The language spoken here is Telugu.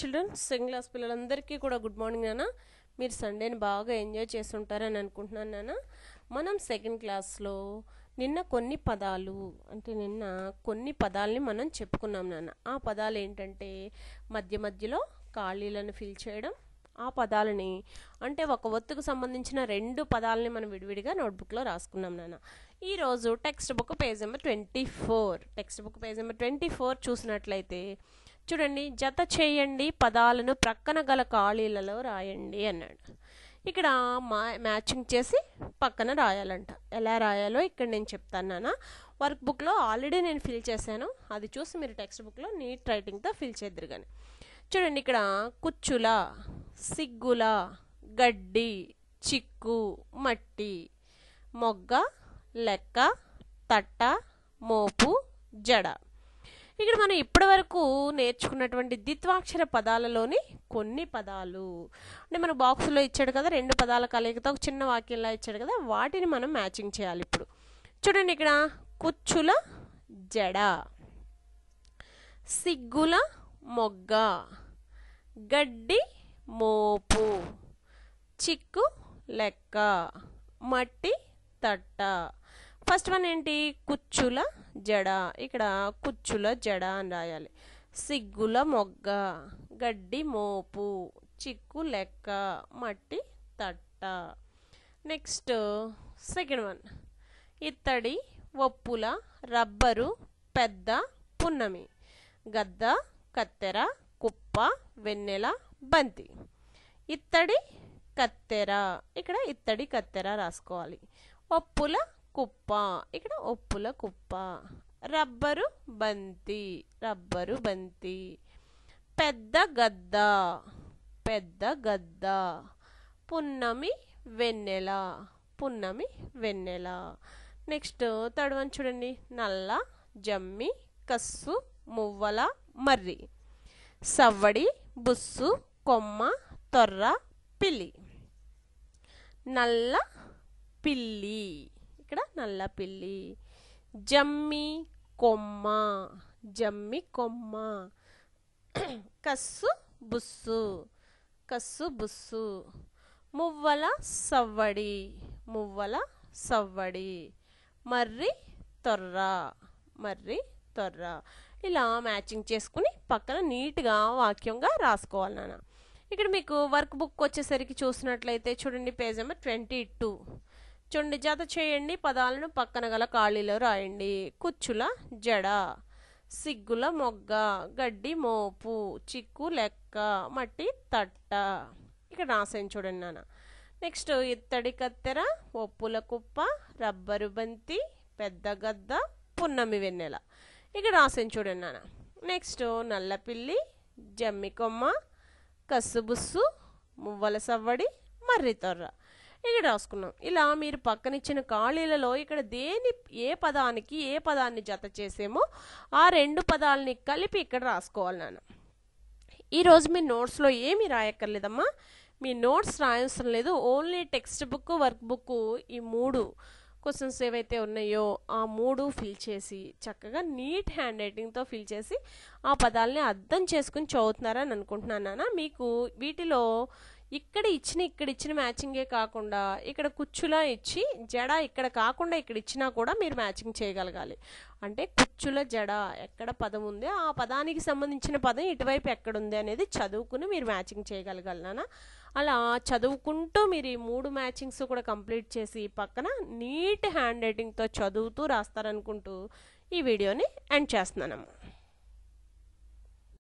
చిల్డ్రన్ సెకండ్ క్లాస్ పిల్లలందరికీ కూడా గుడ్ మార్నింగ్ నాన్న మీరు సండేని బాగా ఎంజాయ్ చేసి ఉంటారని అనుకుంటున్నాను నాన్న మనం సెకండ్ క్లాస్లో నిన్న కొన్ని పదాలు అంటే నిన్న కొన్ని పదాలని మనం చెప్పుకున్నాం నాన్న ఆ పదాలు ఏంటంటే మధ్య మధ్యలో ఖాళీలను ఫిల్ చేయడం ఆ పదాలని అంటే ఒక ఒత్తుకు సంబంధించిన రెండు పదాలని మనం విడివిడిగా నోట్బుక్లో రాసుకున్నాం నాన్న ఈరోజు textbook page number twenty four textbook page number twenty four చూసినట్లయితే చూడండి జత చేయండి పదాలను ప్రక్కన గల ఖాళీలలో రాయండి అన్నాడు ఇక్కడ మా మ్యాచింగ్ చేసి పక్కన రాయాలంట ఎలా రాయాలో ఇక్కడ నేను చెప్తాను నాన్న వర్క్ బుక్లో ఆల్రెడీ నేను ఫిల్ చేశాను అది చూసి మీరు టెక్స్ట్ బుక్లో నీట్ రైటింగ్తో ఫిల్ చేద్దరు కానీ చూడండి ఇక్కడ కుచ్చుల సిగ్గుల గడ్డి చిక్కు మట్టి మొగ్గ లెక్క తట్ట మోపు జడ ఇక్కడ మనం ఇప్పటివరకు నేర్చుకున్నటువంటి ద్విత్వాక్షర పదాలలోని కొన్ని పదాలు అంటే మనకు బాక్స్లో ఇచ్చాడు కదా రెండు పదాల కలయికతో ఒక చిన్న వాక్యంలా ఇచ్చాడు కదా వాటిని మనం మ్యాచింగ్ చేయాలి ఇప్పుడు చూడండి ఇక్కడ కుచ్చుల జడ సిగ్గుల మొగ్గ గడ్డి మోపు చిక్కు లెక్క మట్టి తట్ట ఫస్ట్ వన్ ఏంటి కుచ్చుల జడ ఇక్కడ కుచ్చుల జడ అని రాయాలి సిగ్గుల మొగ్గ గడ్డి మోపు చిక్కు లెక్క మట్టి తట్ట నెక్స్ట్ సెకండ్ వన్ ఇత్తడి ఒప్పుల రబ్బరు పెద్ద పున్నమి గద్ద కత్తెర కుప్ప వెన్నెల బంతి ఇత్తడి కత్తెర ఇక్కడ ఇత్తడి కత్తెర రాసుకోవాలి ఒప్పుల కుప్ప ఇక్కడ ఉప్పుల కుప్ప రబ్బరు బంతి రబ్బరు బంతి పెద్ద గద్ద పెద్ద గద్ద పున్నమి వెన్నెల పున్నమి వెన్నెల నెక్స్ట్ థర్డ్ వన్ చూడండి నల్ల జమ్మి కస్సు మువ్వల మర్రి సవ్వడి బుస్సు కొమ్మ తొర్ర పిల్లి నల్ల పిల్లి ఇక్కడ నల్లపిల్లి జమ్మి కొమ్మ జమ్మి కొమ్మ కస్సు బుస్సు కస్సు బుస్సు మువ్వల సవ్వడి మువ్వల సవ్వడి మర్రి తొర్ర మర్రి తొర్ర ఇలా మ్యాచింగ్ చేసుకుని పక్కన నీట్గా వాక్యంగా రాసుకోవాలి నాన్న ఇక్కడ మీకు వర్క్ బుక్ వచ్చేసరికి చూసినట్లయితే చూడండి పేజ్ నెంబర్ ట్వంటీ టూ చుండి జత చేయండి పదాలను పక్కన గల ఖాళీలో రాయండి కుచ్చుల జడ సిగ్గుల మొగ్గ గడ్డి మోపు చిక్కు లెక్క మట్టి తట్ట ఇక్కడ రాసాను చూడండి నాన్న నెక్స్ట్ ఇత్తడి కత్తెర ఒప్పుల కుప్ప రబ్బరు బంతి పెద్ద గద్ద పున్నమి వెన్నెల ఇక్కడ రాసాను చూడండి నాన్న నెక్స్ట్ నల్లపిల్లి జమ్మి కొమ్మ కస్సుబుస్సు మువ్వల సవ్వడి మర్రితొర్ర ఇక్కడ రాసుకున్నాం ఇలా మీరు పక్కనిచ్చిన ఖాళీలలో ఇక్కడ దేని ఏ పదానికి ఏ పదాన్ని జత చేసేమో ఆ రెండు పదాలని కలిపి ఇక్కడ రాసుకోవాలి నాన్న ఈరోజు మీ నోట్స్లో ఏమి రాయక్కర్లేదమ్మా మీ నోట్స్ రాయవసరం లేదు only textbook workbook ఈ మూడు క్వశ్చన్స్ ఏవైతే ఉన్నాయో ఆ మూడు ఫిల్ చేసి చక్కగా నీట్ హ్యాండ్ రైటింగ్తో ఫిల్ చేసి ఆ పదాలని అర్థం చేసుకుని చదువుతున్నారని అనుకుంటున్నాను నాన్న మీకు వీటిలో ఇక్కడ ఇచ్చిన ఇక్కడ ఇచ్చిన మ్యాచింగే కాకుండా ఇక్కడ కుచ్చులా ఇచ్చి జడ ఇక్కడ కాకుండా ఇక్కడ ఇచ్చినా కూడా మీరు మ్యాచింగ్ చేయగలగాలి అంటే కుచ్చుల జడ ఎక్కడ పదం ఉందో ఆ పదానికి సంబంధించిన పదం ఇటువైపు ఎక్కడుంది అనేది చదువుకుని మీరు మ్యాచింగ్ చేయగలగలనా అలా చదువుకుంటూ మీరు ఈ మూడు మ్యాచింగ్స్ కూడా కంప్లీట్ చేసి పక్కన నీట్ హ్యాండ్ రైటింగ్తో చదువుతూ రాస్తారనుకుంటూ ఈ వీడియోని ఎండ్ చేస్తున్నాను